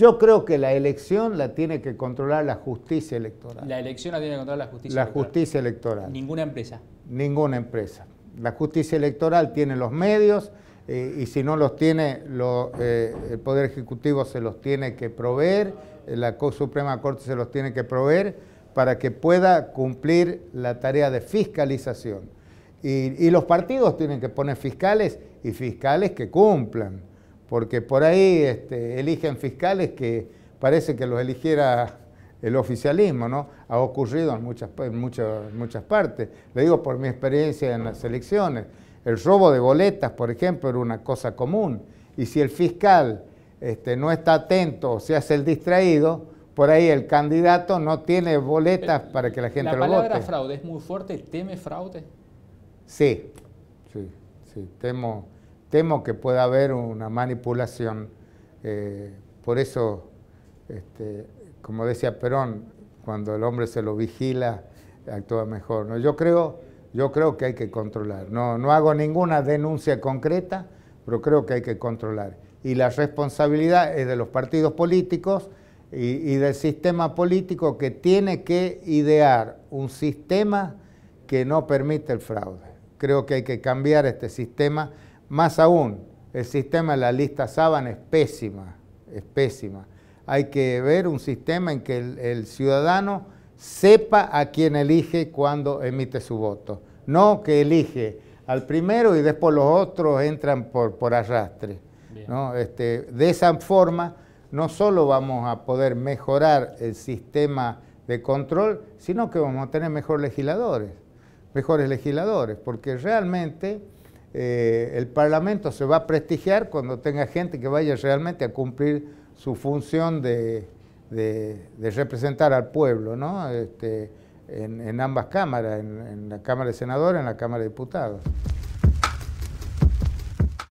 Yo creo que la elección la tiene que controlar la justicia electoral. La elección la tiene que controlar la justicia electoral. La justicia electoral. Ninguna empresa. Ninguna empresa. La justicia electoral tiene los medios eh, y si no los tiene, eh, el Poder Ejecutivo se los tiene que proveer, la Suprema Corte se los tiene que proveer para que pueda cumplir la tarea de fiscalización. y, y los partidos tienen que poner fiscales y fiscales que cumplan porque por ahí este, eligen fiscales que parece que los eligiera el oficialismo, ¿no? Ha ocurrido en muchas, muchas, muchas partes. Le digo por mi experiencia en las elecciones. El robo de boletas, por ejemplo, era una cosa común. Y si el fiscal este, no está atento o se hace el distraído, por ahí el candidato no tiene boletas para que la eh, gente lo vote. La palabra fraude es muy fuerte. ¿Teme fraude? Sí, sí, sí. Temo temo que pueda haber una manipulación. Eh, por eso, este, como decía Perón, cuando el hombre se lo vigila, actúa mejor. Yo, creo, yo creo que hay que controlar. No, hago ninguna denuncia concreta, pero creo que hay que controlar. Y la responsabilidad es de los partidos políticos y del sistema político que tiene que idear un sistema que no permite el fraude. Creo que hay que cambiar este sistema más aún, el sistema de la lista sábana es pésima, es pésima. Hay que ver un sistema en que el, ciudadano sepa a quién elige cuando emite su voto, no que elige al primero y después los otros entran por, por arrastre. Este, de esa forma, no solo vamos a poder mejorar el sistema de control, sino que vamos a tener mejores legisladores, mejores legisladores, porque realmente eh, el Parlamento se va a prestigiar cuando tenga gente que vaya realmente a cumplir su función de, representar al pueblo, ¿no? Este, en, ambas cámaras, en, la Cámara de Senadores, y en la Cámara de Diputados.